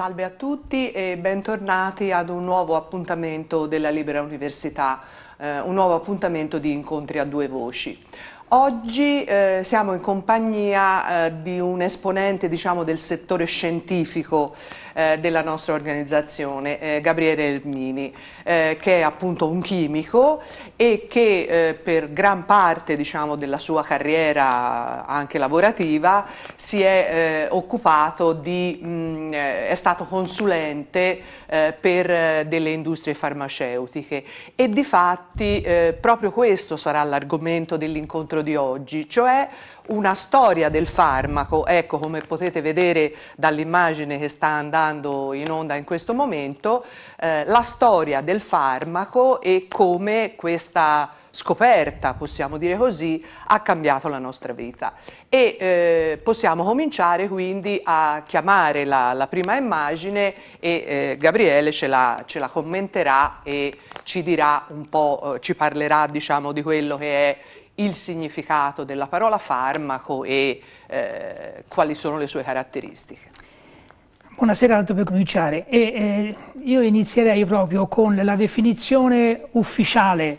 Salve a tutti e bentornati ad un nuovo appuntamento della Libera Università, eh, un nuovo appuntamento di incontri a due voci. Oggi eh, siamo in compagnia eh, di un esponente diciamo, del settore scientifico eh, della nostra organizzazione, eh, Gabriele Elmini, eh, che è appunto un chimico e che eh, per gran parte diciamo, della sua carriera anche lavorativa si è eh, occupato di, mh, mm, eh, è stato consulente per delle industrie farmaceutiche e di fatti proprio questo sarà l'argomento dell'incontro di oggi, cioè una storia del farmaco, ecco come potete vedere dall'immagine che sta andando in onda in questo momento, eh, la storia del farmaco e come questa scoperta, possiamo dire così, ha cambiato la nostra vita. E eh, possiamo cominciare quindi a chiamare la, la prima immagine e eh, Gabriele ce la, ce la, commenterà e ci dirà un po', eh, ci parlerà diciamo di quello che è il significato della parola farmaco e eh, quali sono le sue caratteristiche. Buonasera, tanto per cominciare. E, eh, io inizierei proprio con la definizione ufficiale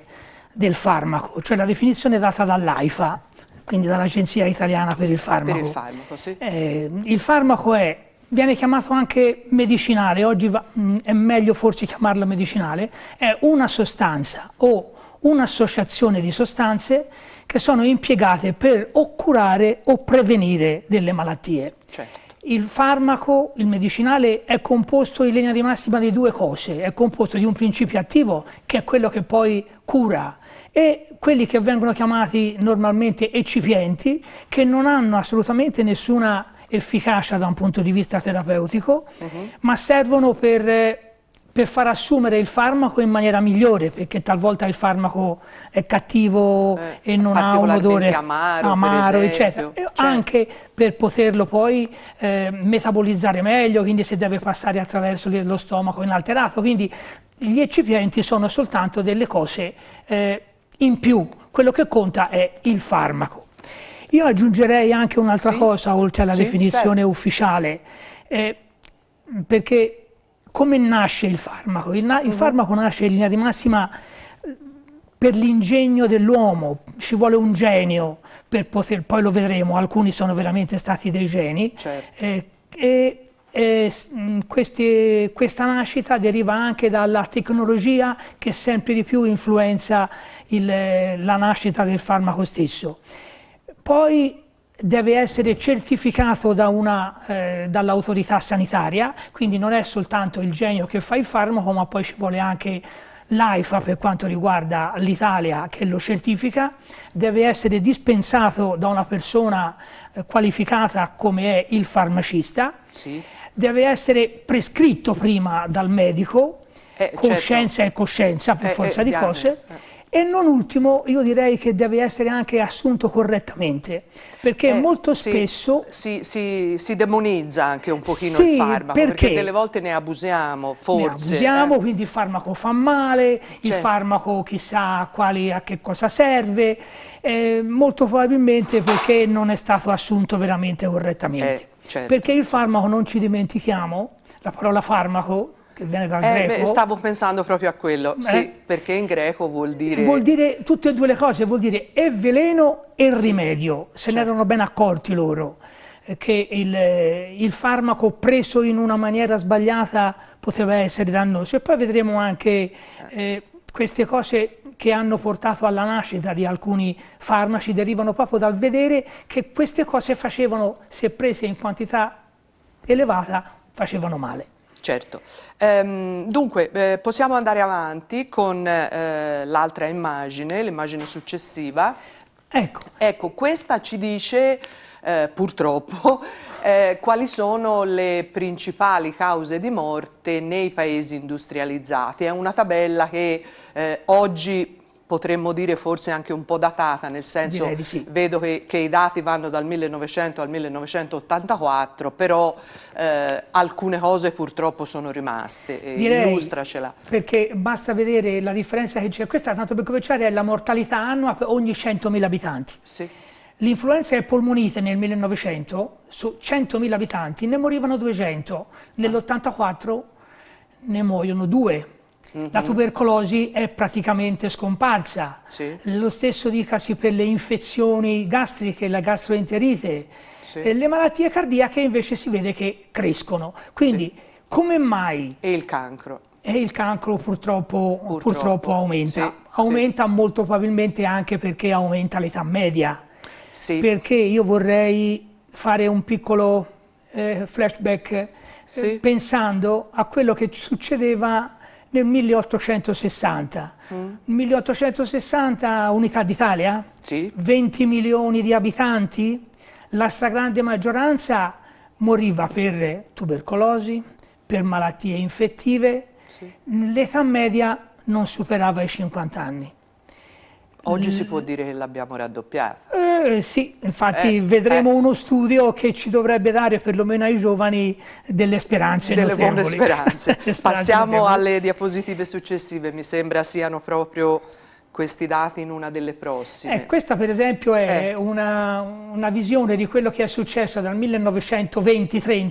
del farmaco, cioè la definizione data dall'AIFA, quindi dall'Agenzia Italiana per il Farmaco. Per il farmaco, sì. Eh, il farmaco è, viene chiamato anche medicinale, oggi va, mh, mm, è meglio forse chiamarlo medicinale, è una sostanza o un'associazione di sostanze che sono impiegate per o curare o prevenire delle malattie. Certo. Il farmaco, il medicinale, è composto in linea di massima di due cose, è composto di un principio attivo che è quello che poi cura e quelli che vengono chiamati normalmente eccipienti che non hanno assolutamente nessuna efficacia da un punto di vista terapeutico, uh mhm. -huh. ma servono per eh, per far assumere il farmaco in maniera migliore, perché talvolta il farmaco è cattivo eh, e non ha un odore amaro, amaro eccetera. Certo. Anche per poterlo poi eh, metabolizzare meglio, quindi se deve passare attraverso lo stomaco inalterato. Quindi gli eccipienti sono soltanto delle cose eh, in più, quello che conta è il farmaco. Io aggiungerei anche un'altra sì. cosa oltre alla sì, definizione certo. ufficiale, eh, perché come nasce il farmaco? Il, na il mhm. farmaco nasce in linea di massima eh, per l'ingegno dell'uomo, ci vuole un genio per poter, poi lo vedremo, alcuni sono veramente stati dei geni, certo. eh, e, e queste, questa nascita deriva anche dalla tecnologia che sempre di più influenza il, eh, la nascita del farmaco stesso. Poi deve essere certificato da eh, dall'autorità sanitaria, quindi non è soltanto il genio che fa il farmaco, ma poi ci vuole anche l'AIFA per quanto riguarda l'Italia che lo certifica, deve essere dispensato da una persona eh, qualificata come è il farmacista, sì. deve essere prescritto prima dal medico, eh, con certo. e coscienza per eh, eh, forza di cose, eh. E non ultimo, io direi che deve essere anche assunto correttamente, perché eh, molto sì, spesso... Si, si, si, demonizza anche un pochino sì, il farmaco, perché, perché? delle volte ne abusiamo, forse. Ne abusiamo, eh. quindi il farmaco fa male, cioè. il certo. farmaco chissà a, quali, a che cosa serve, eh, molto probabilmente perché non è stato assunto veramente correttamente. Eh, certo. Perché il farmaco, non ci dimentichiamo, la parola farmaco che viene dal eh, greco. Beh, stavo pensando proprio a quello, eh? sì, perché in greco vuol dire... Vuol dire tutte e due le cose, vuol dire e veleno e sì, rimedio, se certo. ne erano ben accorti loro eh, che il, eh, il, farmaco preso in una maniera sbagliata poteva essere dannoso e poi vedremo anche eh, queste cose che hanno portato alla nascita di alcuni farmaci derivano proprio dal vedere che queste cose facevano, se prese in quantità elevata, facevano male. Certo. Ehm, dunque, eh, possiamo andare avanti con eh, l'altra immagine, l'immagine successiva. Ecco. ecco. questa ci dice, eh, purtroppo, eh, quali sono le principali cause di morte nei paesi industrializzati. È una tabella che eh, oggi potremmo dire forse anche un po' datata, nel senso sì. vedo che, che, i dati vanno dal 1900 al 1984, però eh, alcune cose purtroppo sono rimaste, e Direi, illustracela. Perché basta vedere la differenza che c'è, questa tanto per cominciare è la mortalità annua per ogni 100.000 abitanti. Sì. L'influenza e polmonite nel 1900, su 100.000 abitanti, ne morivano 200, nell'84 ne muoiono due -hmm. La tubercolosi è praticamente scomparsa. Sì. Lo stesso dicasi per le infezioni gastriche, la gastroenterite. Sì. Le malattie cardiache invece si vede che crescono. Quindi sì. come mai... E il cancro. E il cancro purtroppo, purtroppo. purtroppo aumenta. aumenta molto probabilmente anche perché aumenta l'età media. Sì. Perché io vorrei fare un piccolo eh, flashback eh, pensando a quello che succedeva nel 1860. Mm. 1860 unità d'Italia, sì. 20 milioni di abitanti, la stragrande maggioranza moriva per tubercolosi, per malattie infettive, sì. l'età media non superava i 50 anni. Oggi L si può dire che l'abbiamo raddoppiata. Eh, eh, sì, infatti eh, vedremo eh. uno studio che ci dovrebbe dare perlomeno ai giovani delle speranze. Delle buone speranze. speranze Passiamo alle diapositive successive, mi sembra siano proprio questi dati in una delle prossime. Eh, questa per esempio è eh. una, una, visione di quello che è successo dal 1920-30,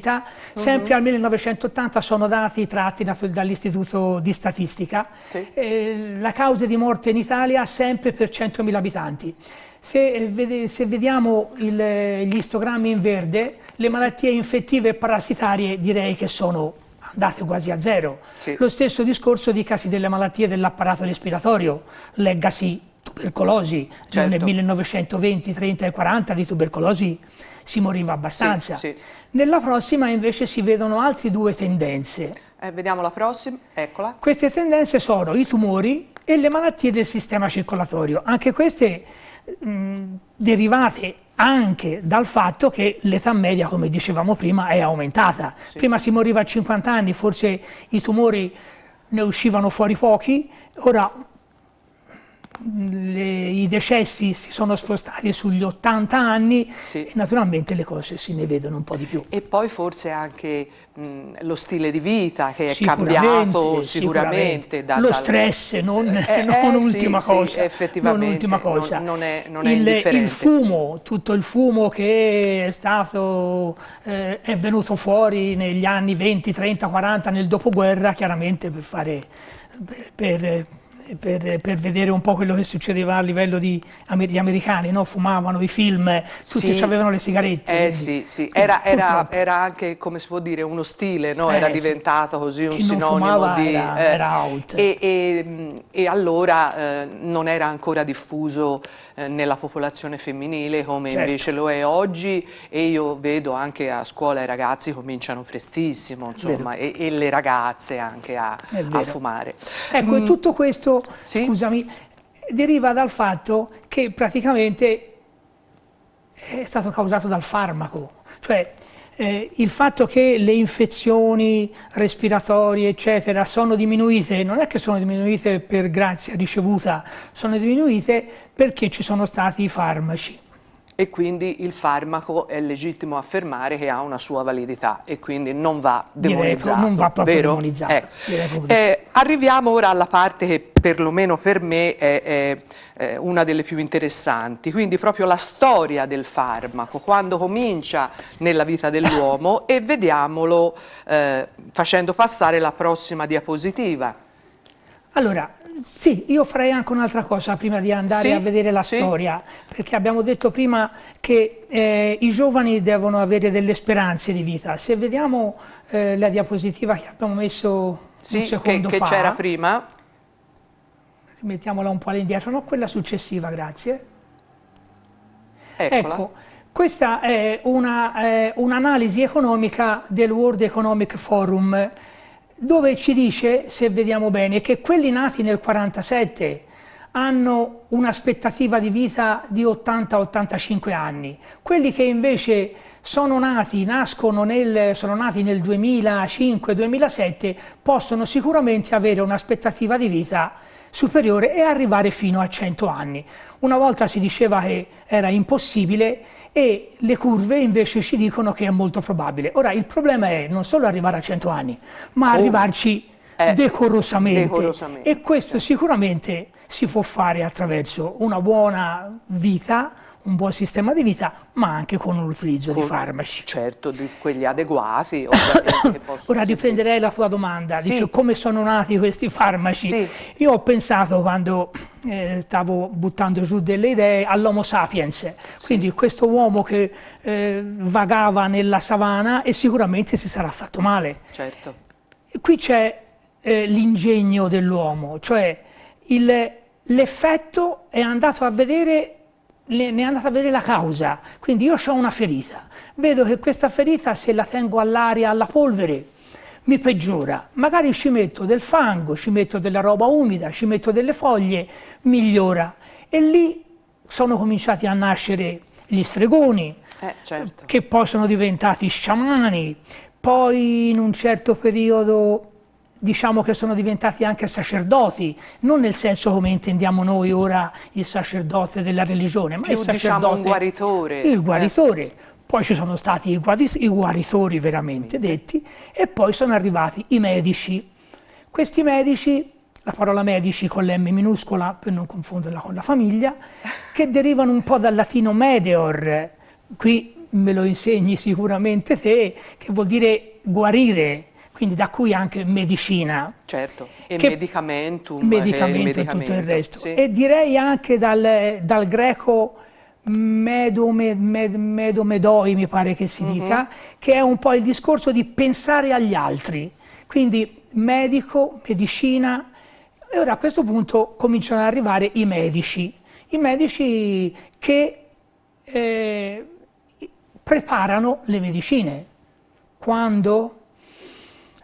uh -huh. sempre al 1980 sono dati tratti da, dall'Istituto di Statistica. Sì. Eh, la causa di morte in Italia sempre per 100.000 abitanti. Se, eh, vede, se vediamo il, eh, gli istogrammi in verde, le malattie infettive e parassitarie direi che sono andate quasi a zero. Sì. Lo stesso discorso dicasi delle malattie dell'apparato respiratorio, leggasi tubercolosi, certo. nel 1920, 30 e 40 di tubercolosi si moriva abbastanza. Sì, sì. Nella prossima invece si vedono altre due tendenze. Eh, vediamo la prossima, eccola. Queste tendenze sono i tumori e le malattie del sistema circolatorio. Anche queste Mm, derivate anche dal fatto che l'età media, come dicevamo prima, è aumentata. Sì. Prima si moriva a 50 anni, forse i tumori ne uscivano fuori pochi, ora le, i decessi si sono spostati sugli 80 anni sì. e naturalmente le cose si ne vedono un po' di più. E poi forse anche mh, lo stile di vita che è sicuramente, cambiato sicuramente. sicuramente da, lo stress non, eh, non eh, eh, un'ultima sì, cosa. Sì, effettivamente, non, ultima cosa. non, non è, non è il, indifferente. Il fumo, tutto il fumo che è stato, eh, è venuto fuori negli anni 20, 30, 40, nel dopoguerra chiaramente per fare... per, per per, per, vedere un po' quello che succedeva a livello di amer, gli americani, no? fumavano i film, tutti sì. avevano le sigarette. Eh quindi. sì, sì. Era, era, era, anche, come si può dire, uno stile, no? eh, era diventato così un Chi sinonimo di... Era, eh, era out. E, e, e allora eh, non era ancora diffuso eh, nella popolazione femminile come certo. invece lo è oggi e io vedo anche a scuola i ragazzi cominciano prestissimo insomma, e, e, le ragazze anche a, a fumare. Ecco, mm. tutto questo, sì? scusami, deriva dal fatto che praticamente è stato causato dal farmaco, cioè eh, il fatto che le infezioni respiratorie, eccetera, sono diminuite, non è che sono diminuite per grazia ricevuta, sono diminuite perché ci sono stati i farmaci e quindi il farmaco è legittimo affermare che ha una sua validità e quindi non va demonizzato. non va proprio vero? demonizzato. Ecco. eh, arriviamo ora alla parte che perlomeno per me è, è, è, una delle più interessanti, quindi proprio la storia del farmaco, quando comincia nella vita dell'uomo e vediamolo eh, facendo passare la prossima diapositiva. Allora, sì, io farei anche un'altra cosa prima di andare sì, a vedere la sì. storia, perché abbiamo detto prima che eh, i giovani devono avere delle speranze di vita. Se vediamo eh, la diapositiva che abbiamo messo sì, un secondo che, che c'era prima, rimettiamola un po' all'indietro, no, quella successiva, grazie. Eccola. Ecco, questa è eh, un'analisi eh, un economica del World Economic Forum, dove ci dice, se vediamo bene, che quelli nati nel 47 hanno un'aspettativa di vita di 80-85 anni, quelli che invece sono nati, nascono nel, sono nati nel 2005-2007 possono sicuramente avere un'aspettativa di vita superiore e arrivare fino a 100 anni. Una volta si diceva che era impossibile, e le curve invece ci dicono che è molto probabile. Ora il problema è non solo arrivare a 100 anni, ma oh. arrivarci eh. decorosamente. decorosamente. E questo sicuramente si può fare attraverso una buona vita, un buon sistema di vita, ma anche con un utilizzo di farmaci. Certo, di quelli adeguati. Ora riprenderei la tua domanda, sì. Dice, come sono nati questi farmaci? Sì. Io ho pensato quando eh, stavo buttando giù delle idee all'Homo sapiens, sì. quindi questo uomo che eh, vagava nella savana e sicuramente si sarà fatto male. Certo. Qui c'è eh, l'ingegno dell'uomo, cioè l'effetto è andato a vedere ne è andata a vedere la causa, quindi io ho una ferita, vedo che questa ferita se la tengo all'aria, alla polvere, mi peggiora, magari ci metto del fango, ci metto della roba umida, ci metto delle foglie, migliora. E lì sono cominciati a nascere gli stregoni, eh, certo. che poi sono diventati sciamani, poi in un certo periodo diciamo che sono diventati anche sacerdoti, non nel senso come intendiamo noi ora il sacerdote della religione, ma Più, il sacerdote... Diciamo, un guaritore. Il eh. guaritore. Eh. Poi ci sono stati i, guaritori veramente detti e poi sono arrivati i medici. Questi medici, la parola medici con l'M minuscola per non confonderla con la famiglia, che derivano un po' dal latino medeor, qui me lo insegni sicuramente te, che vuol dire guarire, quindi da cui anche medicina. Certo, e medicamentum. Eh, medicamento, e, tutto il resto. Sì. E direi anche dal, dal greco medomedoi, mi pare che si mm -hmm. dica, che è un po' il discorso di pensare agli altri. Quindi medico, medicina, e ora a questo punto cominciano ad arrivare i medici. I medici che eh, preparano le medicine. Quando?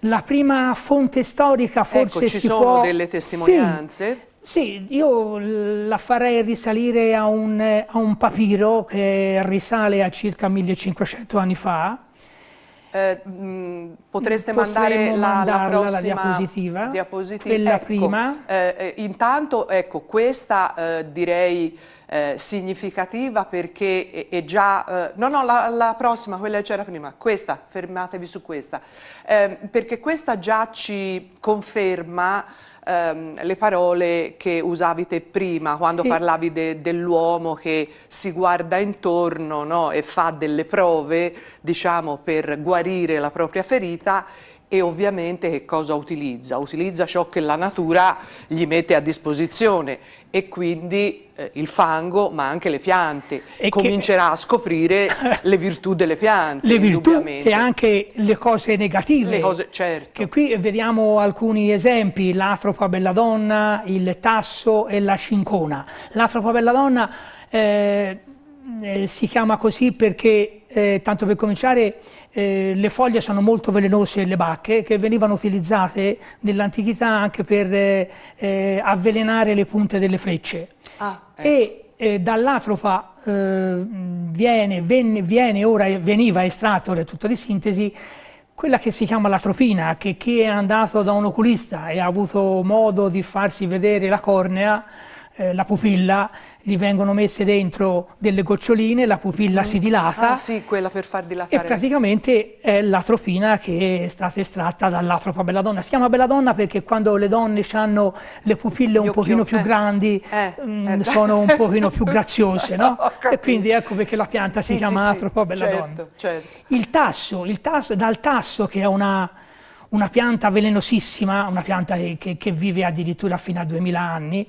la prima fonte storica ecco, forse ecco, ci si sono può... delle testimonianze? Sì, sì, io la farei risalire a un, a un, papiro che risale a circa 1500 anni fa. Eh, mh, potreste Potremmo mandare la, la prossima diapositiva, diapositiva. quella ecco, prima. Eh, eh intanto, ecco, questa eh, direi eh, significativa perché è, è già, eh, no no la, la, prossima, quella c'era prima, questa, fermatevi su questa, eh, perché questa già ci conferma ehm, le parole che usavi te prima quando sì. parlavi de, dell'uomo che si guarda intorno no, e fa delle prove diciamo, per guarire la propria ferita e ovviamente che cosa utilizza? Utilizza ciò che la natura gli mette a disposizione e quindi eh, il fango ma anche le piante e comincerà che... a scoprire le virtù delle piante le virtù e anche le cose negative le cose, certo che qui vediamo alcuni esempi l'atropa belladonna, il tasso e la cincona l'atropa belladonna eh, eh, si chiama così perché eh, tanto per cominciare eh, le foglie sono molto velenose le bacche che venivano utilizzate nell'antichità anche per eh, eh avvelenare le punte delle frecce. Ah, ecco. e eh, dall'atropa eh, viene, venne, viene, ora veniva estratto, è tutto di sintesi, quella che si chiama l'atropina, che chi è andato da un oculista e ha avuto modo di farsi vedere la cornea, la pupilla, gli vengono messe dentro delle goccioline, la pupilla mm. si dilata. Ah sì, quella per far dilatare. E praticamente è l'atropina che è stata estratta dall'atropa bella donna. Si chiama bella donna perché quando le donne hanno le pupille un Io pochino più, eh, grandi eh, mh, eh, mm, sono un pochino più graziose, no? e quindi ecco perché la pianta sì, si chiama sì, atropa belladonna. Certo, certo. Il tasso, il tasso, dal tasso che è una una pianta velenosissima, una pianta che, che, che vive addirittura fino a 2000 anni,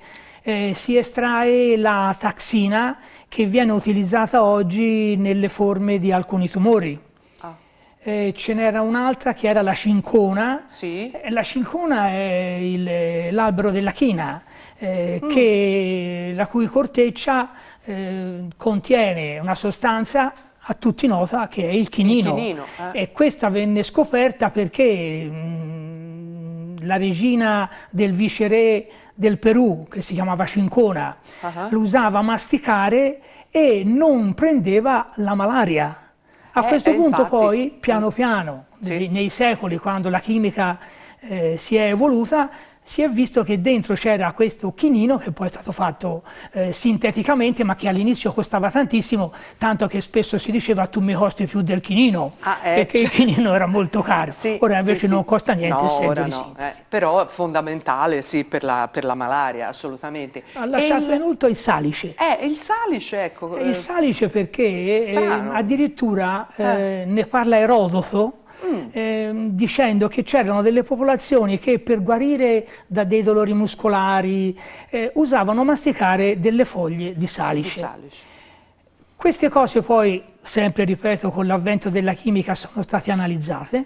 eh, si estrae la taxina che viene utilizzata oggi nelle forme di alcuni tumori. Ah. Eh, ce n'era un'altra che era la cincona, sì. Eh, la cincona è eh, l'albero della china, eh, mm. che, la cui corteccia eh, contiene una sostanza a tutti nota che è il chinino, il chinino eh. e questa venne scoperta perché mh, mm, la regina del viceré del Perù, che si chiamava Cincona, uh -huh. lo usava a masticare e non prendeva la malaria. A eh, questo eh, punto infatti. poi, piano mm. piano, sì. nei, nei secoli, quando la chimica eh, si è evoluta, si è visto che dentro c'era questo chinino che poi è stato fatto eh, sinteticamente ma che all'inizio costava tantissimo, tanto che spesso si diceva tu mi costi più del chinino, ah, eh, perché cioè... il chinino era molto caro, sì, ora invece sì, non sì. costa niente no, ora no. eh, però fondamentale sì per la, per la malaria assolutamente. Ha lasciato il... molto il salice. Eh, il salice ecco. Il eh, salice perché eh, addirittura eh. ne parla Erodoto, eh, dicendo che c'erano delle popolazioni che per guarire da dei dolori muscolari eh, usavano masticare delle foglie di salice. di salice. Queste cose poi, sempre ripeto, con l'avvento della chimica sono state analizzate.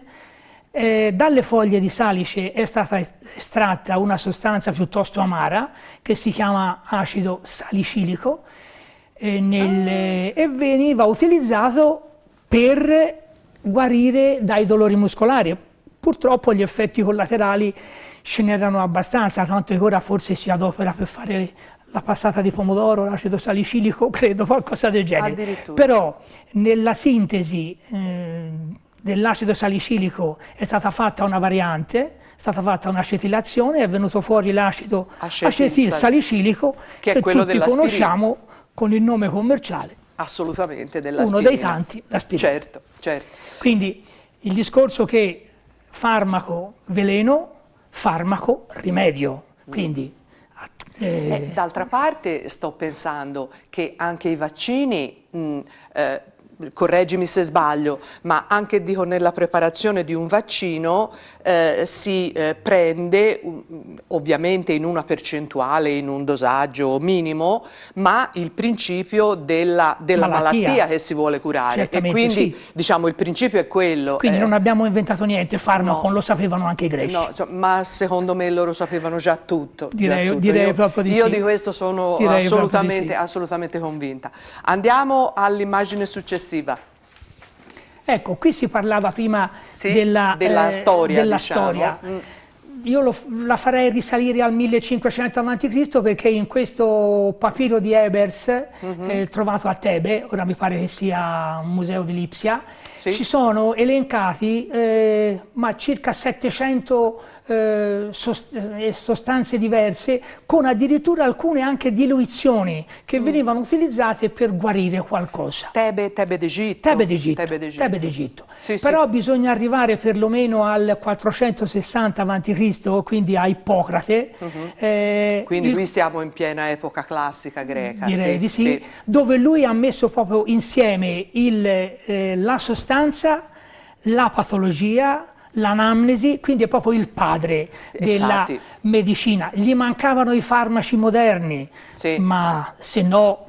Eh, dalle foglie di salice è stata estratta una sostanza piuttosto amara che si chiama acido salicilico eh, nel, ah. e veniva utilizzato per guarire dai dolori muscolari. Purtroppo gli effetti collaterali ce n'erano abbastanza, tanto che ora forse si adopera per fare la passata di pomodoro, l'acido salicilico, credo, qualcosa del genere. Però nella sintesi eh, dell'acido salicilico è stata fatta una variante, è stata fatta un'acetilazione, è venuto fuori l'acido acetil salicilico che, che tutti conosciamo con il nome commerciale. Assolutamente, dell'aspirina. Uno dei tanti, l'aspirina. Certo. Certo. Quindi il discorso che farmaco veleno, farmaco rimedio. Quindi, eh... eh d'altra parte sto pensando che anche i vaccini mh, eh, correggimi se sbaglio, ma anche dico, nella preparazione di un vaccino eh, si eh, prende ovviamente in una percentuale, in un dosaggio minimo, ma il principio della, della malattia. malattia. che si vuole curare Certamente, e quindi sì. diciamo il principio è quello. Quindi eh, non abbiamo inventato niente, farmaco no, lo sapevano anche i greci. No, cioè, ma secondo me loro sapevano già tutto. Direi, già tutto. direi io, proprio di io sì. Io di questo sono assolutamente, di sì. assolutamente convinta. Andiamo all'immagine successiva successiva. Ecco, qui si parlava prima sì, della, della eh, storia. Della diciamo. storia. Mm. Io lo, la farei risalire al 1500 a.C. perché in questo papiro di Ebers, mm -hmm. eh, mhm. trovato a Tebe, ora mi pare che sia un museo di Lipsia, sì. ci sono elencati eh, ma circa 700 eh, sost eh, sostanze diverse, con addirittura alcune anche diluizioni che mm. venivano utilizzate per guarire qualcosa. Tebe, Tebe d'Egitto. Tebe d'Egitto. Sì, Però sì. bisogna arrivare perlomeno al 460 a.C., quindi a Ippocrate. Mm -hmm. eh, quindi il... qui siamo in piena epoca classica greca. Direi sì, di sì, dove lui ha messo proprio insieme il, eh, la sostanza, la patologia, l'anamnesi, quindi è proprio il padre della Infatti. medicina. Gli mancavano i farmaci moderni, sì. ma se no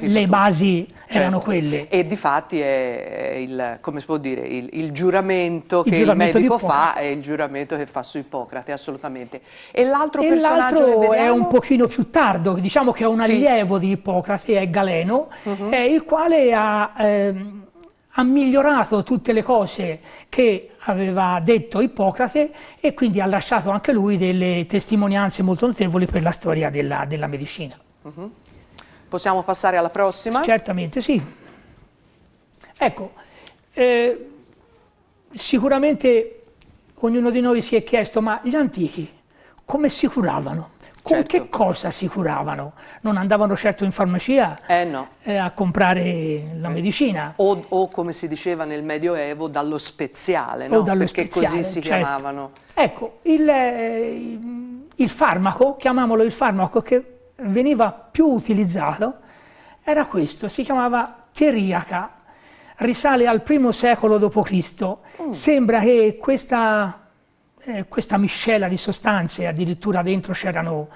le basi certo. erano quelle. E di fatti è il, come si può dire, il, il giuramento il che giuramento il medico fa è il giuramento che fa su Ippocrate, assolutamente. E l'altro personaggio è un pochino più tardo, diciamo che è un allievo sì. di Ippocrate, è Galeno, uh -huh. eh, il quale ha... Ehm, ha migliorato tutte le cose che aveva detto Ippocrate e quindi ha lasciato anche lui delle testimonianze molto notevoli per la storia della, della medicina. Uh mhm. -huh. Possiamo passare alla prossima? Certamente sì. Ecco, eh, sicuramente ognuno di noi si è chiesto ma gli antichi come si curavano? Con certo. che cosa si curavano? Non andavano certo in farmacia eh, no. Eh, a comprare la eh. medicina. O, o, come si diceva nel Medioevo, dallo speziale, no? dallo perché speziale, così si certo. chiamavano. Ecco, il, eh, il farmaco, chiamiamolo il farmaco, che veniva più utilizzato era questo, si chiamava teriaca risale al primo secolo d.C. Mm. Sembra che questa eh, questa miscela di sostanze, addirittura dentro c'erano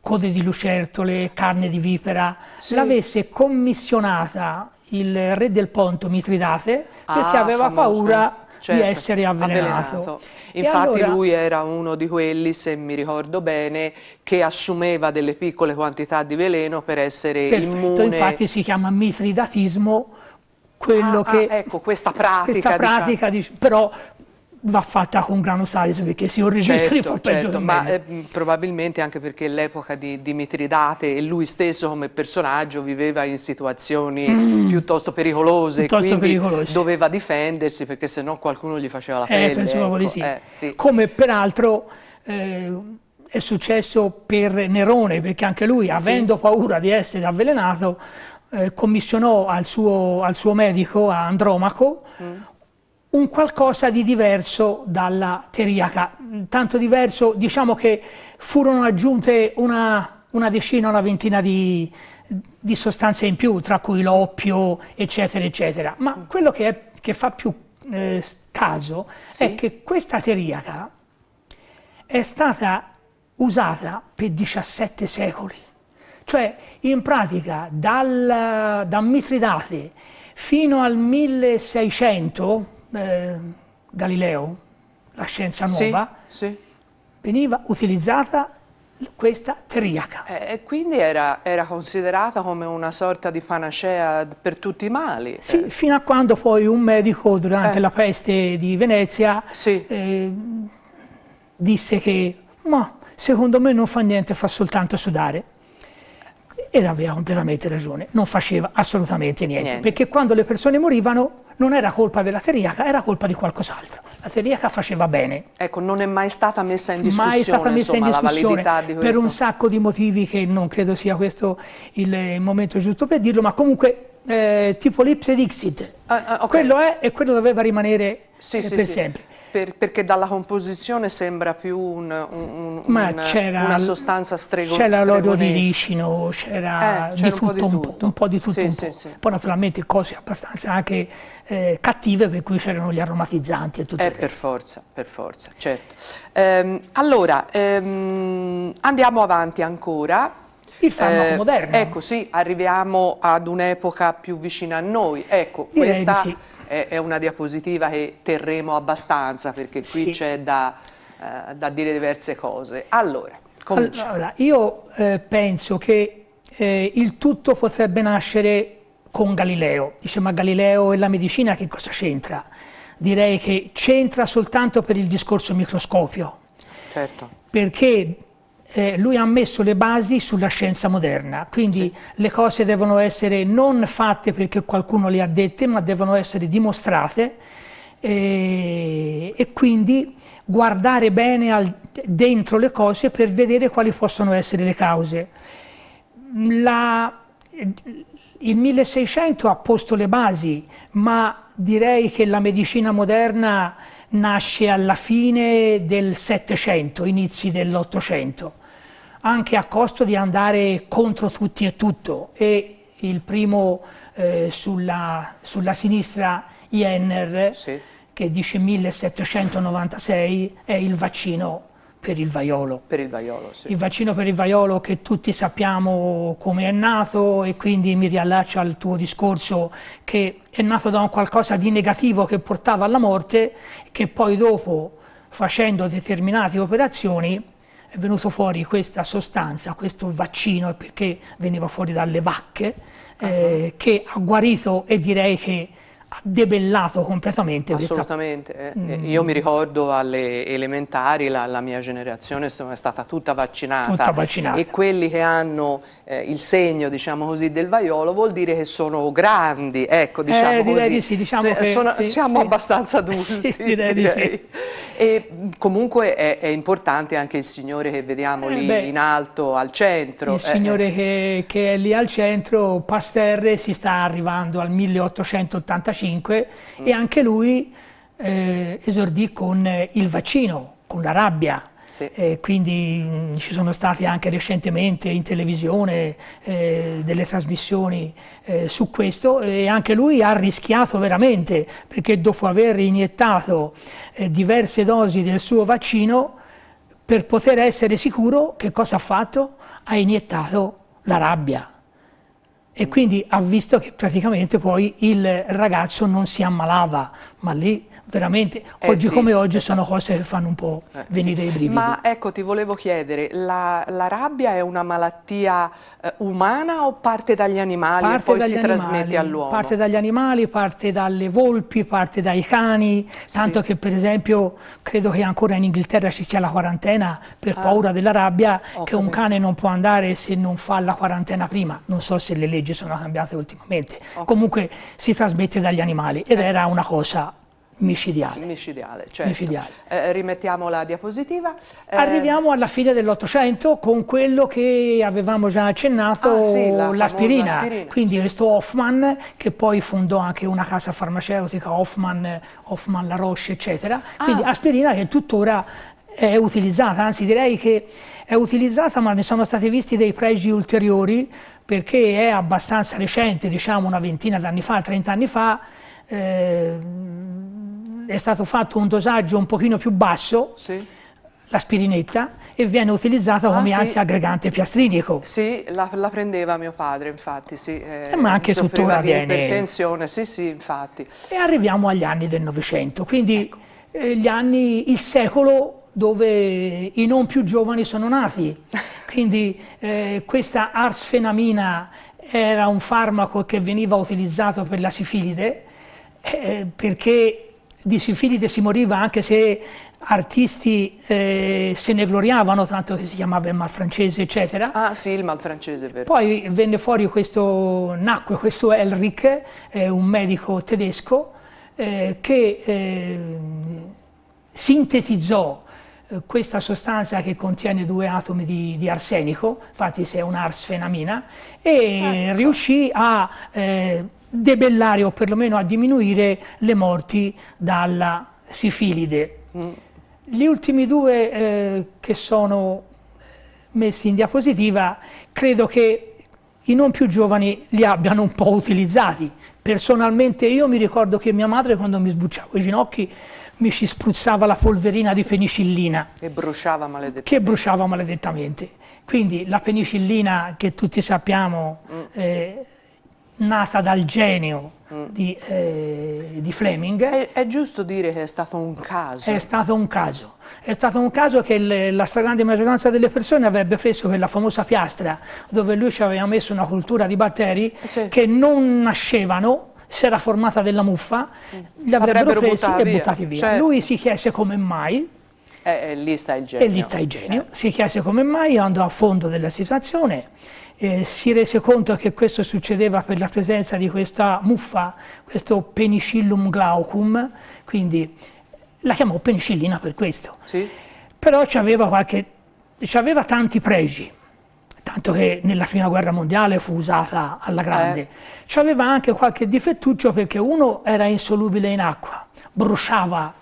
code di lucertole, carne di vipera, sì. l'avesse commissionata il re del Ponto Mitridate perché ah, aveva famoso. paura Certo, di essere avvelenato. avvelenato. Infatti allora... lui era uno di quelli, se mi ricordo bene, che assumeva delle piccole quantità di veleno per essere Perfetto, immune. infatti si chiama mitridatismo quello ah, che... Ah, ecco, questa pratica, questa pratica diciamo... però va fatta con grano salis perché se ho ricerco certo, fa peggio certo, ma eh, probabilmente anche perché l'epoca di, di, Mitridate e lui stesso come personaggio viveva in situazioni mm. piuttosto pericolose piuttosto quindi pericolose. doveva difendersi perché se no qualcuno gli faceva la eh, pelle ecco, sì. Eh, sì. come peraltro eh, è successo per Nerone perché anche lui avendo sì. paura di essere avvelenato eh, commissionò al suo, al suo, medico, a Andromaco, mm un qualcosa di diverso dalla teriaca, tanto diverso, diciamo che furono aggiunte una, una decina, una ventina di, di, sostanze in più, tra cui l'oppio, eccetera, eccetera. Ma mm. quello che, è, che fa più eh, caso sì. è che questa teriaca è stata usata per 17 secoli. Cioè, in pratica, dal, da Mitridate fino al 1600, Galileo, la scienza nuova, sì, sì. veniva utilizzata questa triaca. Eh, e quindi era, era, considerata come una sorta di panacea per tutti i mali. Sì, eh. fino a quando poi un medico durante eh. la peste di Venezia sì. eh, disse che ma secondo me non fa niente, fa soltanto sudare ed aveva completamente ragione, non faceva assolutamente niente, niente. perché quando le persone morivano non era colpa della teriaca, era colpa di qualcos'altro. La teriaca faceva bene. Ecco, non è mai stata messa in discussione, mai stata messa insomma, in discussione la validità di questo. Per un sacco di motivi che non credo sia questo il eh, momento giusto per dirlo, ma comunque eh, tipo l'ipse dixit. Ah, ah, okay. Quello è e quello doveva rimanere sì, eh, sì, per sì. sempre. Per, perché dalla composizione sembra più un, un, un, una sostanza strego- c'era l'olio di ricino, c'era eh, di, tutto, di tutto. un, po' di tutto sì, sì, po'. Sì. Poi naturalmente cose abbastanza anche eh, cattive per cui c'erano gli aromatizzanti e tutto. Eh, per forza, per forza, certo. Ehm, allora, ehm, andiamo avanti ancora. Il farmaco eh, moderno. Ecco, sì, arriviamo ad un'epoca più vicina a noi. Ecco, Direi questa... Di sì è, è una diapositiva che terremo abbastanza perché qui sì. c'è da, eh, da, dire diverse cose. Allora, cominciamo. Allora, io eh, penso che eh, il tutto potrebbe nascere con Galileo. Dice ma Galileo e la medicina che cosa c'entra? Direi che c'entra soltanto per il discorso microscopio. Certo. Perché eh, lui ha messo le basi sulla scienza moderna, quindi sì. le cose devono essere non fatte perché qualcuno le ha dette, ma devono essere dimostrate eh, e quindi guardare bene al, dentro le cose per vedere quali possono essere le cause. La, il 1600 ha posto le basi, ma direi che la medicina moderna nasce alla fine del Settecento, inizi dell'Ottocento, anche a costo di andare contro tutti e tutto. E il primo eh, sulla, sulla, sinistra, Jenner, sì. che dice 1796, è il vaccino per il vaiolo. Per il vaiolo, sì. Il vaccino per il vaiolo che tutti sappiamo come è nato e quindi mi riallaccio al tuo discorso che è nato da un qualcosa di negativo che portava alla morte che poi dopo facendo determinate operazioni è venuto fuori questa sostanza, questo vaccino perché veniva fuori dalle vacche uh eh, -huh. Ah. che ha guarito e direi che ha debellato completamente. Assolutamente, questa... eh, eh mm. io mi ricordo alle elementari la, la mia generazione insomma, è stata tutta vaccinata, tutta vaccinata e quelli che hanno eh, il segno diciamo così, del vaiolo vuol dire che sono grandi, ecco diciamo eh, così, di sì, diciamo Se, che, sono, sì, siamo sì. abbastanza adulti. direi di sì. E mm, comunque è, è, importante anche il Signore che vediamo eh, lì beh, in alto, al centro. Il eh, Signore eh. che, che, è lì al centro, Pasterre, si sta arrivando al 1885 mm. e anche lui eh, esordì con il vaccino, con la rabbia sì. Eh, quindi mh, mm, ci sono state anche recentemente in televisione eh, delle trasmissioni eh, su questo e anche lui ha rischiato veramente perché dopo aver iniettato eh, diverse dosi del suo vaccino per poter essere sicuro che cosa ha fatto? Ha iniettato la rabbia e quindi ha visto che praticamente poi il ragazzo non si ammalava, ma lì veramente, eh oggi sì, come oggi esatto. sono cose che fanno un po' eh, venire sì. i brividi. Ma ecco, ti volevo chiedere, la, la rabbia è una malattia eh, umana o parte dagli animali parte e poi si animali, trasmette all'uomo? Parte dagli animali, parte dalle volpi, parte dai cani, tanto sì. che per esempio credo che ancora in Inghilterra ci sia la quarantena per ah. paura della rabbia, oh, che un cane non può andare se non fa la quarantena prima, non so se le leggi leggi sono cambiate ultimamente, okay. comunque si trasmette dagli animali ed eh. era una cosa micidiale. Micidiale, certo. micidiale. Eh, rimettiamo la diapositiva. Eh... Arriviamo alla fine dell'Ottocento con quello che avevamo già accennato, ah, sì, l'aspirina. La Quindi sì. questo Hoffman, che poi fondò anche una casa farmaceutica, Hoffman, Hoffman La Roche, eccetera. Ah. Quindi ah. aspirina che tuttora è utilizzata, anzi direi che è utilizzata ma ne sono stati visti dei pregi ulteriori perché è abbastanza recente, diciamo una ventina d'anni fa, trent'anni fa, eh, è stato fatto un dosaggio un pochino più basso, sì. l'aspirinetta, e viene utilizzata ah, come ah, antiaggregante sì. piastrinico. Sì, la, la, prendeva mio padre, infatti, sì. Eh, eh ma anche tuttora di viene. Ipertensione, sì, sì, infatti. E arriviamo agli anni del Novecento, quindi ecco. eh, gli anni, il secolo dove i non più giovani sono nati. Quindi eh, questa arsfenamina era un farmaco che veniva utilizzato per la sifilide, eh, perché di sifilide si moriva anche se artisti eh, se ne gloriavano, tanto che si chiamava il mal francese, eccetera. Ah sì, il mal francese, vero. Poi venne fuori questo, nacque questo Elric, eh, un medico tedesco, eh, che eh, sintetizzò eh, questa sostanza che contiene due atomi di, di arsenico, infatti si è un'arsfenamina, e ah, ecco. riuscì a eh, debellare o perlomeno a diminuire le morti dalla sifilide. Mm. Gli ultimi due eh, che sono eh, messi in diapositiva credo che i non più giovani li abbiano un po' utilizzati. Personalmente io mi ricordo che mia madre quando mi sbucciavo i ginocchi mi ci spruzzava la polverina di penicillina. E bruciava maledettamente. Che bruciava maledettamente. Quindi la penicillina che tutti sappiamo, è mm. eh, nata dal genio mm. di, eh, di, Fleming. È, è, giusto dire che è stato un caso. È stato un caso. È stato un caso che le, la stragrande maggioranza delle persone avrebbe preso quella famosa piastra dove lui ci aveva messo una cultura di batteri sì. che non nascevano, si era formata della muffa, li avrebbero, avrebbero presi buttati e buttati via. Cioè... Lui si chiese come mai, e eh, eh, lì sta il genio. E lì sta il genio. Eh. Si chiese come mai, andò a fondo della situazione, eh, si rese conto che questo succedeva per la presenza di questa muffa, questo penicillum glaucum, quindi la chiamò penicillina per questo. Sì. Però ci aveva, qualche, ci aveva tanti pregi tanto che nella prima guerra mondiale fu usata alla grande. Eh. Cioè, aveva anche qualche difettuccio perché uno era insolubile in acqua, bruciava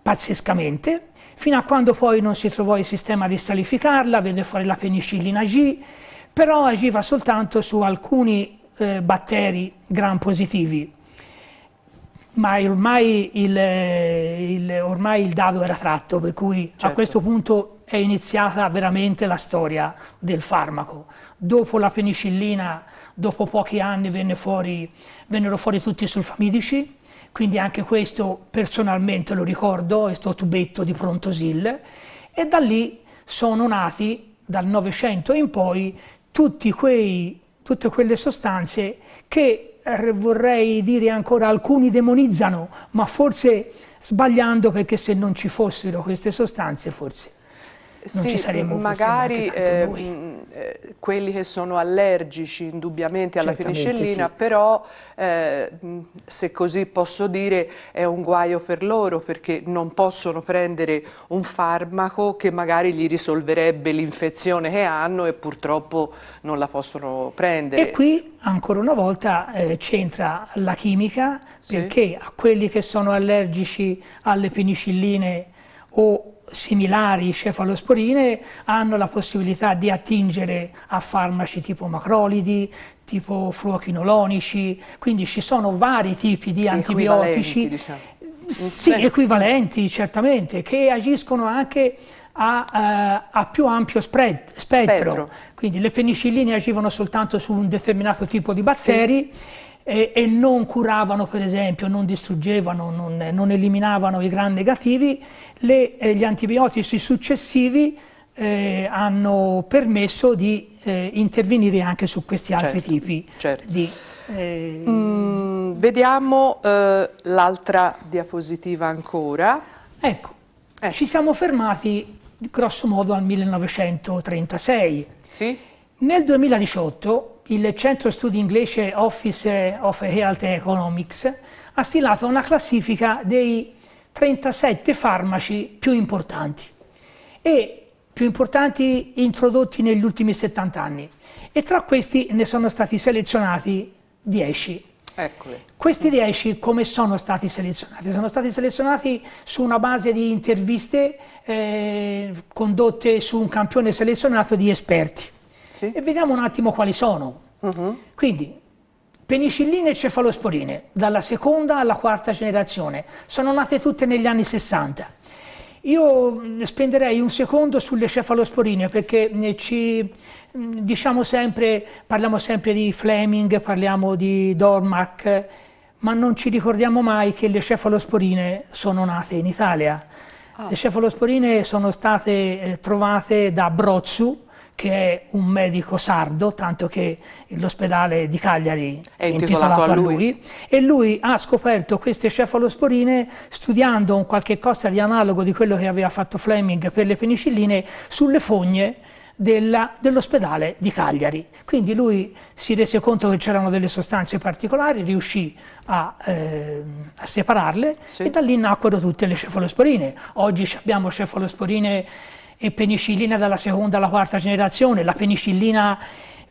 pazzescamente, fino a quando poi non si trovò il sistema di salificarla, venne fuori la penicillina G, però agiva soltanto su alcuni eh, batteri gram positivi ma ormai il, il, ormai il, dado era tratto, per cui certo. a questo punto è iniziata veramente la storia del farmaco. Dopo la penicillina, dopo pochi anni venne fuori, vennero fuori tutti i sulfamidici, quindi anche questo personalmente lo ricordo, questo tubetto di Prontosil, e da lì sono nati, dal Novecento in poi, quei, tutte quelle sostanze che eh, vorrei dire ancora alcuni demonizzano, ma forse sbagliando perché se non ci fossero queste sostanze forse non sì, ci saremmo magari eh, eh, quelli che sono allergici indubbiamente alla Certamente, penicillina, sì. però eh, se così posso dire è un guaio per loro perché non possono prendere un farmaco che magari gli risolverebbe l'infezione che hanno e purtroppo non la possono prendere. E qui ancora una volta eh, c'entra la chimica sì. perché a quelli che sono allergici alle penicilline o similari cefalosporine hanno la possibilità di attingere a farmaci tipo macrolidi, tipo fluochinolonici, quindi ci sono vari tipi di antibiotici, diciamo. sì, certo. equivalenti certamente, che agiscono anche a, uh, a, più ampio spread, spettro. spettro. Quindi le penicilline agivono soltanto su un determinato tipo di batteri. Sì e, e non curavano, per esempio, non distruggevano, non, non eliminavano i gram negativi, le, eh, gli antibiotici successivi eh, hanno permesso di eh, intervenire anche su questi altri certo, tipi certo. di... Eh... Mm, vediamo eh, l'altra diapositiva ancora. Ecco, eh. ci siamo fermati grosso modo al 1936. Sì? Nel 2018 il Centro Studi Inglese Office of Health Economics ha stilato una classifica dei 37 farmaci più importanti e più importanti introdotti negli ultimi 70 anni e tra questi ne sono stati selezionati 10. Eccoli. Questi 10 come sono stati selezionati? Sono stati selezionati su una base di interviste eh, condotte su un campione selezionato di esperti sì. e vediamo un attimo quali sono. Uh-huh. Quindi, penicilline e cefalosporine, dalla seconda alla quarta generazione, sono nate tutte negli anni 60. Io mm, spenderei un secondo sulle cefalosporine perché mm, ci, mm, diciamo sempre, parliamo sempre di Fleming, parliamo di Dormac, ma non ci ricordiamo mai che le cefalosporine sono nate in Italia. Ah. Le cefalosporine sono state eh, trovate da Brozzu, che è un medico sardo, tanto che l'ospedale di Cagliari è intitolato, intitolato a, lui. a, lui. e lui ha scoperto queste cefalosporine studiando un qualche cosa di analogo di quello che aveva fatto Fleming per le penicilline sulle fogne dell'ospedale di Cagliari. Quindi lui si rese conto che c'erano delle sostanze particolari, riuscì a, eh, a separarle sì. e da lì nacquero tutte le cefalosporine. Oggi abbiamo cefalosporine e penicillina dalla seconda alla quarta generazione. La penicillina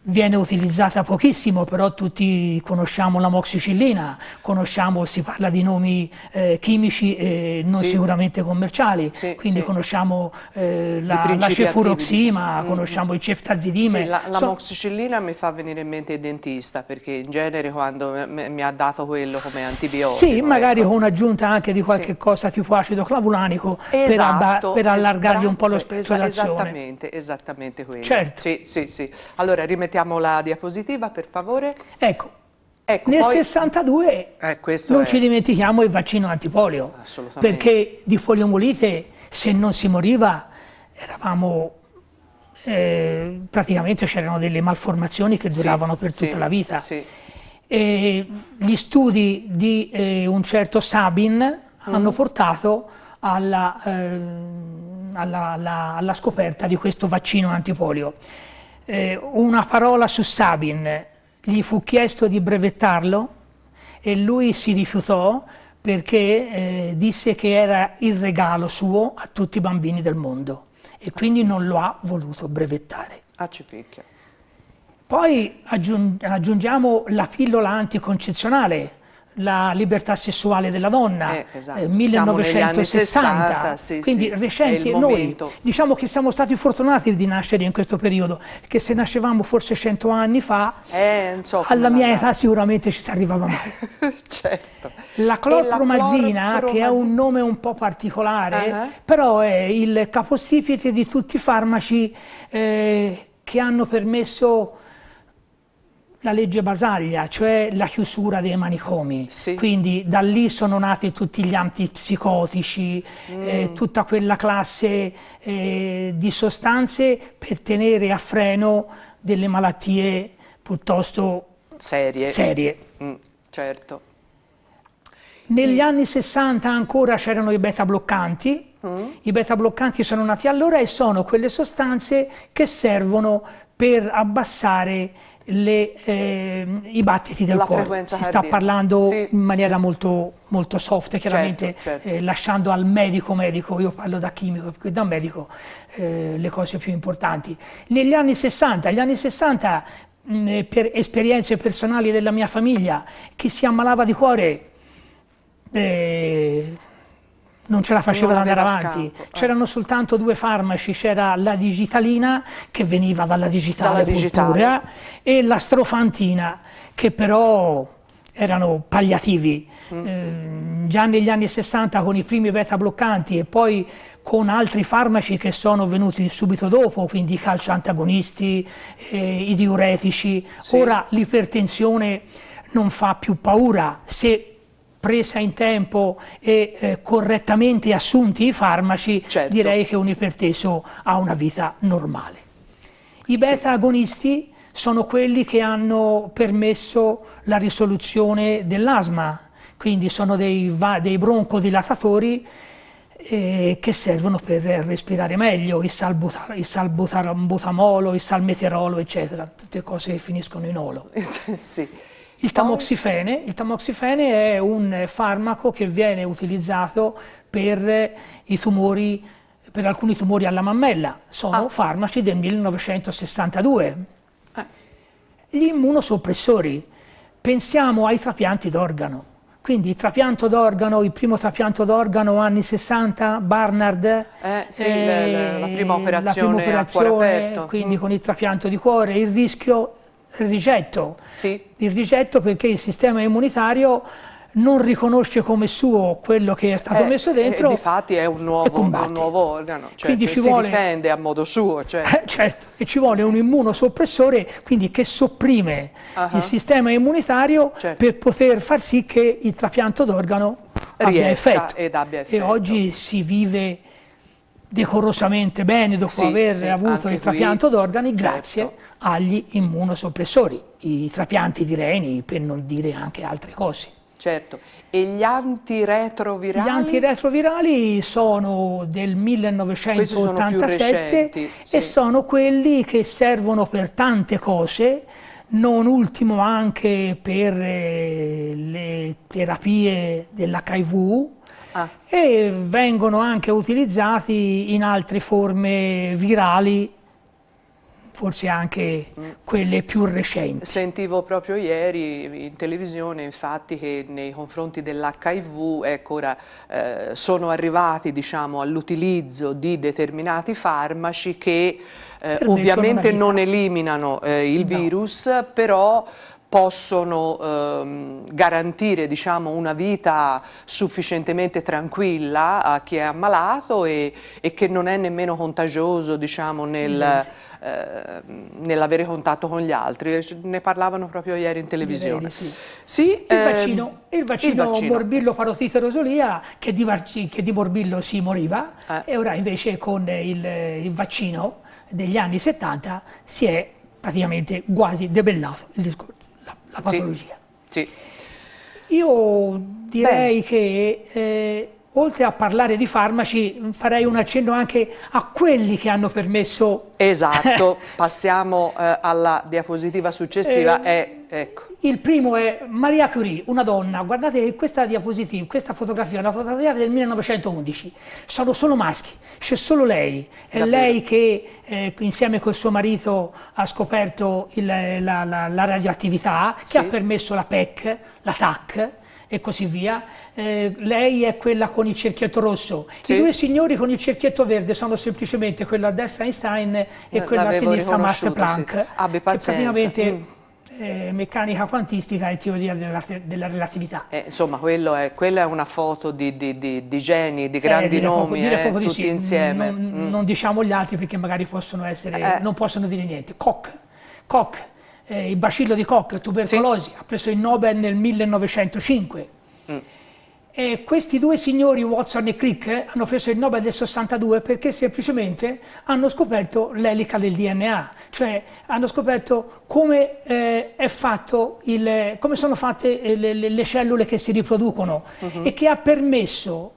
viene utilizzata pochissimo, però tutti conosciamo la moxicillina, conosciamo, si parla di nomi eh, chimici eh, non sì. sicuramente commerciali, sì, quindi sì. conosciamo eh, la, la cefuroxima, diciamo. mm, mm. conosciamo il ceftazidime. la, la so moxicillina mi fa venire in mente il dentista, perché in genere quando mi ha dato quello come antibiotico. Sì, magari ecco. con un'aggiunta anche di qualche cosa tipo acido clavulanico esatto, per, per allargargli un po' lo spettro es esattamente, esattamente quello. Certo. Sì, sì, sì. Allora rimettiamo Mettiamo la diapositiva per favore. Ecco, ecco nel poi... 62 eh, non è... ci dimentichiamo il vaccino antipolio, Assolutamente. perché di poliomolite se non si moriva eravamo eh, praticamente c'erano delle malformazioni che duravano sì, per tutta sì, la vita. Sì. gli studi di eh, un certo Sabin mm. hanno portato alla, eh, alla, alla, alla, scoperta di questo vaccino antipolio eh, una parola su Sabin, gli fu chiesto di brevettarlo e lui si rifiutò perché eh, disse che era il regalo suo a tutti i bambini del mondo e quindi non lo ha voluto brevettare. Ah, a Poi aggiungiamo la pillola anticoncezionale, la libertà sessuale della donna, eh, eh esatto. eh, 1960, 60, sì, quindi sì, recenti. Noi diciamo che siamo stati fortunati di nascere in questo periodo, che se nascevamo forse 100 anni fa, eh, so alla mia età sicuramente ci si arrivava mai. certo. La clorpromazina, che è un nome un po' particolare, uh ah, -huh. Eh? però è il capostipite di tutti i farmaci eh, che hanno permesso la legge Basaglia, cioè la chiusura dei manicomi. Sì. Quindi da lì sono nati tutti gli antipsicotici, eh, mm. eh, tutta quella classe eh, di sostanze per tenere a freno delle malattie piuttosto serie. serie. Mm, certo. Negli mm. anni 60 ancora c'erano i beta bloccanti, mm. i beta bloccanti sono nati allora e sono quelle sostanze che servono per abbassare le, eh, i battiti del La cuore. Si sta cardiaca. parlando sì. in maniera molto, molto soft, certo, chiaramente certo, certo. Eh, lasciando al medico medico, io parlo da chimico, perché da medico eh, le cose più importanti. Negli anni 60, gli anni 60 mh, mm, eh, per esperienze personali della mia famiglia, chi si ammalava di cuore eh, non ce la facevano andare avanti, eh. c'erano soltanto due farmaci, c'era la digitalina che veniva dalla digitale, Cultura, e la strofantina che però erano palliativi. Mm. Eh, già negli anni 60 con i primi beta bloccanti e poi con altri farmaci che sono venuti subito dopo, quindi i calciantagonisti, eh, i diuretici, sì. ora l'ipertensione non fa più paura se presa in tempo e eh, correttamente assunti i farmaci, certo. direi che un iperteso ha una vita normale. I beta agonisti sono quelli che hanno permesso la risoluzione dell'asma, quindi sono dei, dei broncodilatatori eh, che servono per respirare meglio, il, salbuta, il salbutamolo, il salmeterolo, eccetera, tutte cose che finiscono in olo. sì. Il tamoxifene, il tamoxifene è un farmaco che viene utilizzato per, tumori, per alcuni tumori alla mammella, sono ah. farmaci del 1962. Eh. Gli immunosoppressori, pensiamo ai trapianti d'organo. Quindi il trapianto d'organo, il primo trapianto d'organo anni 60, Barnard. Eh, sì, eh, la, la, prima operazione eh, la prima operazione, a cuore aperto. Quindi mm. con il trapianto di cuore, il rischio il rigetto. Sì. Il rigetto perché il sistema immunitario non riconosce come suo quello che è stato eh, messo eh, dentro. Eh, difatti è un nuovo, un nuovo organo, cioè quindi ci si vuole, difende a modo suo. Cioè. Eh, certo, e ci vuole un immunosoppressore quindi che sopprime uh -huh. il sistema immunitario certo. per poter far sì che il trapianto d'organo abbia effetto. ed abbia effetto. E oggi si vive decorosamente bene dopo sì, aver sì, avuto il trapianto d'organi, certo. grazie agli immunosoppressori, i trapianti di reni, per non dire anche altre cose. Certo, e gli antiretrovirali? Gli antiretrovirali sono del 1987 sono recenti, e sono quelli che servono per tante cose, non ultimo anche per eh, le terapie dell'HIV ah. e vengono anche utilizzati in altre forme virali forse anche mm. quelle più recenti. Sentivo proprio ieri in televisione infatti che nei confronti dell'HIV ecco, ora, eh, sono arrivati diciamo, all'utilizzo di determinati farmaci che eh, ovviamente non eliminano eh, il no. virus però possono ehm, garantire diciamo, una vita sufficientemente tranquilla a chi è ammalato e, e che non è nemmeno contagioso diciamo, nel... Ehm, nell'avere contatto con gli altri, ne parlavano proprio ieri in televisione. Sì. Sì, il, ehm, vaccino, il, vaccino, il vaccino morbillo parossito rosolia che di, che di, morbillo si moriva eh. e ora invece con il, il vaccino degli anni 70 si è praticamente quasi debellato il discorso, la, la patologia. Sì, sì. Io direi Bene. che eh, oltre a parlare di farmaci, farei un accenno anche a quelli che hanno permesso... Esatto, passiamo eh, alla diapositiva successiva. Eh, è, eh, ecco. Il primo è Maria Curie, una donna. Guardate questa diapositiva, questa fotografia, è una fotografia del 1911. Sono solo maschi, c'è solo lei. È Davvero? lei che eh, insieme col suo marito ha scoperto il, la, la, la, radioattività, che sì. ha permesso la PEC, la TAC, e così via. Eh, lei è quella con il cerchietto rosso. Sì. I due signori con il cerchietto verde sono semplicemente quello a destra Einstein e quello a sinistra Max Planck. Sì. Ah, Abbi pazienza. Mm. Eh, meccanica quantistica e teoria della, della relatività. Eh, insomma, è, quella è una foto di, di, di, di geni, di grandi eh, nomi, eh, poco, tutti sì. insieme. Non, mm. non, diciamo gli altri perché magari possono essere, eh. non possono dire niente. Koch, Koch eh, il bacillo di Koch, tubercolosi, sì. ha preso il Nobel nel 1905. Mm. E questi due signori, Watson e Crick, hanno preso il Nobel del 62 perché semplicemente hanno scoperto l'elica del DNA, cioè hanno scoperto come, eh, il, come sono fatte eh, le, le, cellule che si riproducono mm -hmm. e che ha permesso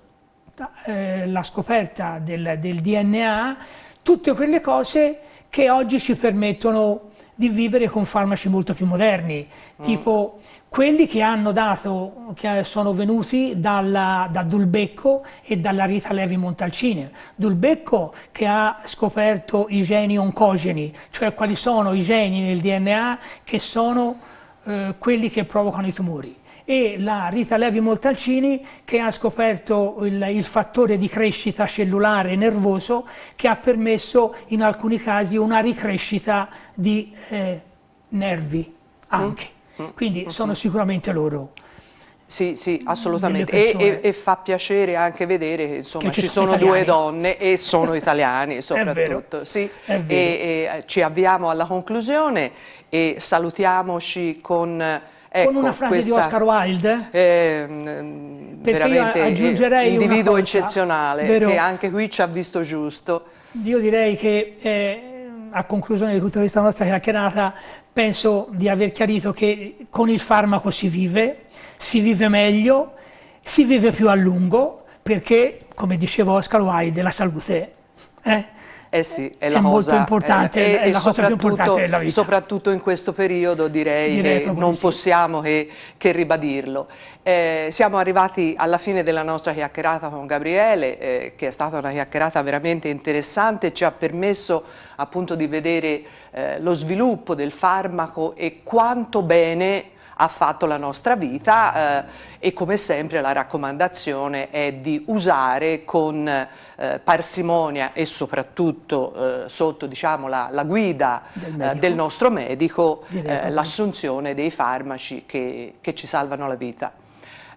eh, la scoperta del, del DNA, tutte quelle cose che oggi ci permettono di vivere con farmaci molto più moderni, mm. tipo quelli che hanno dato, che eh, sono venuti dalla, da Dulbecco e dalla Rita Levi Montalcini. Dulbecco che ha scoperto i geni oncogeni, cioè quali sono i geni nel DNA che sono eh, quelli che provocano i tumori e la Rita Levi montalcini che ha scoperto il, il fattore di crescita cellulare nervoso che ha permesso in alcuni casi una ricrescita di eh, nervi anche. Mm. Mm. Quindi mm. sono sicuramente loro. Sì, sì, assolutamente. E, e, e, fa piacere anche vedere che, insomma, che ci, sono, italiani. due donne e sono italiani soprattutto. Sì. È E, e, ci avviamo alla conclusione e salutiamoci con Ecco, Con una frase questa, di Oscar Wilde? Eh, veramente aggiungerei un individuo cosa, eccezionale vero, che anche qui ci ha visto giusto. Io direi che eh, a conclusione di tutta questa nostra chiacchierata penso di aver chiarito che con il farmaco si vive, si vive meglio, si vive più a lungo perché, come diceva Oscar Wilde, la salute. Eh? Eh sì, è, la è cosa, molto importante, è, è, è la eh, soprattutto, importante vita. Soprattutto in questo periodo direi, direi che non sì. possiamo che, che ribadirlo. Eh, siamo arrivati alla fine della nostra chiacchierata con Gabriele, eh, che è stata una chiacchierata veramente interessante, ci ha permesso appunto di vedere eh, lo sviluppo del farmaco e quanto bene ha fatto la nostra vita eh, e come sempre la raccomandazione è di usare con eh, parsimonia e soprattutto eh, sotto diciamo, la, la, guida del, eh, del nostro medico eh, l'assunzione dei farmaci che, che ci salvano la vita.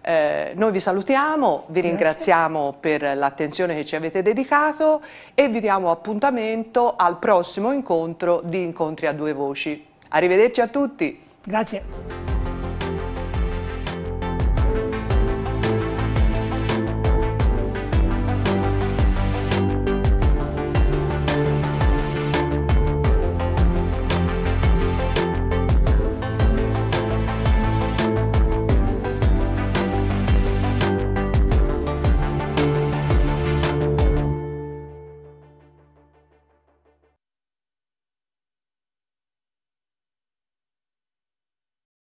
Eh, noi vi salutiamo, vi Grazie. ringraziamo per l'attenzione che ci avete dedicato e vi diamo appuntamento al prossimo incontro di Incontri a due voci. Arrivederci a tutti. Grazie.